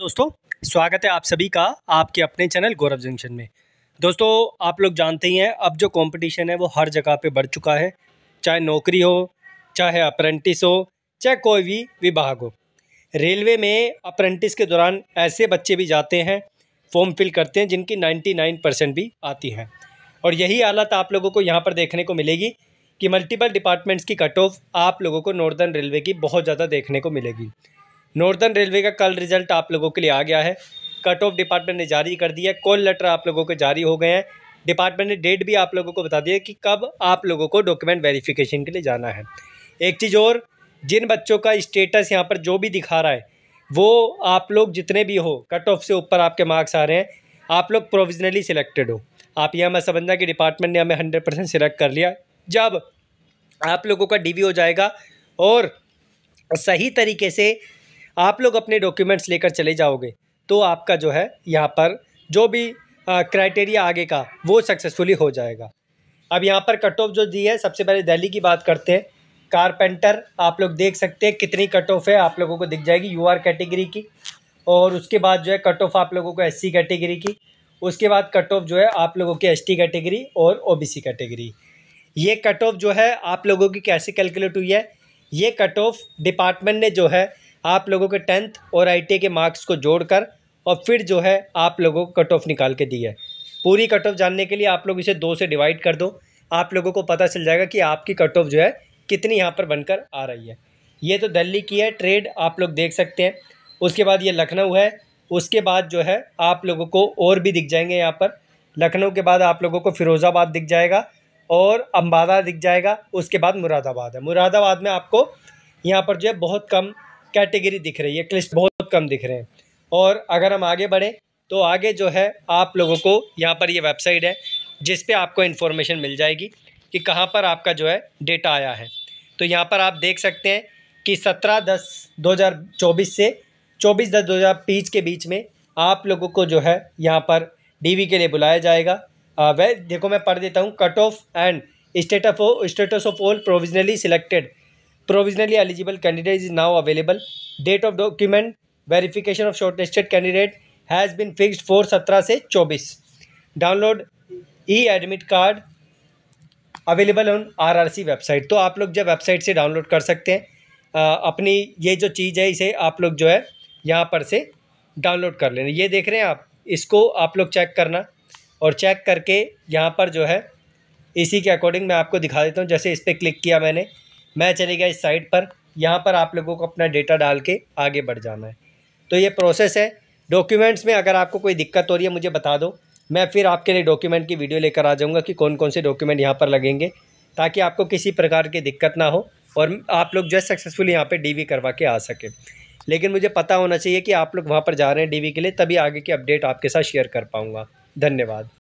दोस्तों स्वागत है आप सभी का आपके अपने चैनल गौरव जंक्शन में दोस्तों आप लोग जानते ही हैं अब जो कंपटीशन है वो हर जगह पे बढ़ चुका है चाहे नौकरी हो चाहे अप्रेंटिस हो चाहे कोई भी विभाग हो रेलवे में अप्रेंटिस के दौरान ऐसे बच्चे भी जाते हैं फॉर्म फिल करते हैं जिनकी नाइन्टी परसेंट भी आती हैं और यही हालत आप लोगों को यहाँ पर देखने को मिलेगी कि मल्टीपल डिपार्टमेंट्स की कट ऑफ आप लोगों को नॉर्दर्न रेलवे की बहुत ज़्यादा देखने को मिलेगी नॉर्दर्न रेलवे का कल रिजल्ट आप लोगों के लिए आ गया है कट ऑफ डिपार्टमेंट ने जारी कर दिया कॉल लेटर आप लोगों के जारी हो गए हैं डिपार्टमेंट ने डेट भी आप लोगों को बता दिया कि कब आप लोगों को डॉक्यूमेंट वेरिफिकेशन के लिए जाना है एक चीज़ और जिन बच्चों का स्टेटस यहाँ पर जो भी दिखा रहा है वो आप लोग जितने भी हो कट ऑफ से ऊपर आपके मार्क्स आ रहे हैं आप लोग प्रोविजनली सिलेक्टेड हो आप यह मैं समझना कि डिपार्टमेंट ने हमें हंड्रेड परसेंट सिलेक्ट कर लिया जब आप लोगों का डीवी हो जाएगा और सही तरीके से आप लोग अपने डॉक्यूमेंट्स लेकर चले जाओगे तो आपका जो है यहाँ पर जो भी क्राइटेरिया आगे का वो सक्सेसफुली हो जाएगा अब यहाँ पर कट ऑफ जो दी है सबसे पहले दिल्ली की बात करते हैं कारपेंटर आप लोग देख सकते हैं कितनी कट ऑफ है आप लोगों को दिख जाएगी यू आर कैटेगरी की और उसके बाद जो है कट ऑफ आप लोगों को एस सी कैटेगरी की उसके बाद कट ऑफ जो है आप लोगों की एस टी कैटेगरी और ओ बी सी कैटेगरी ये कट ऑफ जो है आप लोगों की कैसे कैलकुलेट हुई है ये कट ऑफ डिपार्टमेंट ने जो है आप लोगों के टेंथ और आई के मार्क्स को जोड़कर और फिर जो है आप लोगों को कट ऑफ निकाल के दी है पूरी कट ऑफ जानने के लिए आप लोग इसे दो से डिवाइड कर दो आप लोगों को पता चल जाएगा कि आपकी कट ऑफ जो है कितनी यहाँ पर बनकर आ रही है ये तो दिल्ली की है ट्रेड आप लोग देख सकते हैं उसके बाद ये लखनऊ है उसके बाद जो है आप लोगों को और भी दिख जाएंगे यहाँ पर लखनऊ के बाद आप लोगों को फिरोज़ाबाद दिख जाएगा और अम्बाला दिख जाएगा उसके बाद मुरादाबाद है मुरादाबाद में आपको यहाँ पर जो है बहुत कम कैटेगरी दिख रही है क्लिस्ट बहुत कम दिख रहे हैं और अगर हम आगे बढ़ें तो आगे जो है आप लोगों को यहाँ पर ये यह वेबसाइट है जिस पे आपको इन्फॉर्मेशन मिल जाएगी कि कहाँ पर आपका जो है डेटा आया है तो यहाँ पर आप देख सकते हैं कि सत्रह दस दो से चौबीस दस दो के बीच में आप लोगों को जो है यहाँ पर डीवी के लिए बुलाया जाएगा वह देखो मैं पढ़ देता हूँ cut off and state of status of all provisionally selected provisionally eligible candidate is now available date of document verification of shortlisted candidate has been fixed four सत्रह से चौबीस download e admit card available on R R C website तो आप लोग जब website से download कर सकते हैं आ, अपनी ये जो चीज़ है इसे आप लोग जो है यहाँ पर से डाउनलोड कर लेना ये देख रहे हैं आप इसको आप लोग चेक करना और चेक करके यहाँ पर जो है इसी के अकॉर्डिंग मैं आपको दिखा देता हूँ जैसे इस पर क्लिक किया मैंने मैं चले गया इस साइट पर यहाँ पर आप लोगों को अपना डेटा डाल के आगे बढ़ जाना है तो ये प्रोसेस है डॉक्यूमेंट्स में अगर आपको कोई दिक्कत हो रही है मुझे बता दो मैं फिर आपके लिए डॉक्यूमेंट की वीडियो लेकर आ जाऊँगा कि कौन कौन से डॉक्यूमेंट यहाँ पर लगेंगे ताकि आपको किसी प्रकार की दिक्कत ना हो और आप लोग जो है यहाँ पर डी करवा के आ सकें लेकिन मुझे पता होना चाहिए कि आप लोग वहाँ पर जा रहे हैं डीवी के लिए तभी आगे की अपडेट आपके साथ शेयर कर पाऊँगा धन्यवाद